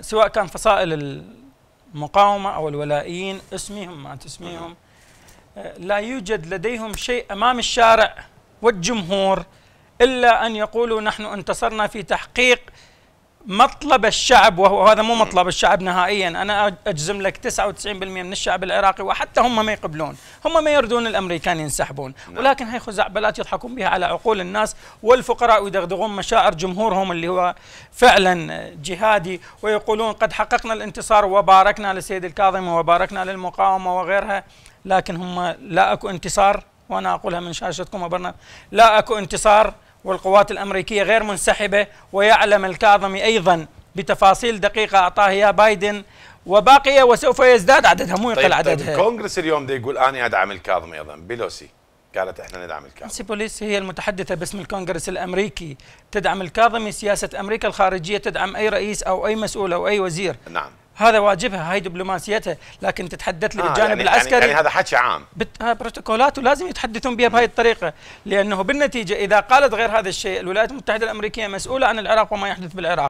سواء كان فصائل المقاومة أو الولائيين اسميهم ما تسميهم آه، لا يوجد لديهم شيء أمام الشارع والجمهور إلا أن يقولوا نحن انتصرنا في تحقيق مطلب الشعب وهذا مو مطلب الشعب نهائيا انا اجزم لك 99% من الشعب العراقي وحتى هم ما يقبلون هم ما يردون الامريكان ينسحبون نعم. ولكن هاي خزعبلات يضحكون بها على عقول الناس والفقراء ويدغدغون مشاعر جمهورهم اللي هو فعلا جهادي ويقولون قد حققنا الانتصار وباركنا لسيد الكاظم وباركنا للمقاومه وغيرها لكن هم لا اكو انتصار وانا اقولها من شاشتكم وبرنامج لا اكو انتصار والقوات الأمريكية غير منسحبة ويعلم الكاظمي أيضا بتفاصيل دقيقة أعطاها إياه بايدن وباقية وسوف يزداد عددها مو يقل طيب, طيب، عددها طيب الكونغرس اليوم ده يقول أنا أدعم الكاظمي أيضا بيلوسي قالت احنا ندعم الكاظمي نانسي بوليس هي المتحدثه باسم الكونغرس الامريكي تدعم الكاظمي سياسه امريكا الخارجيه تدعم اي رئيس او اي مسؤول او اي وزير نعم هذا واجبها هاي دبلوماسيتها لكن تتحدث لي آه بالجانب يعني العسكري يعني, يعني هذا حكي عام بت... آه، بروتوكولات ولازم يتحدثون بها بهاي الطريقه لانه بالنتيجه اذا قالت غير هذا الشيء الولايات المتحده الامريكيه مسؤوله عن العراق وما يحدث بالعراق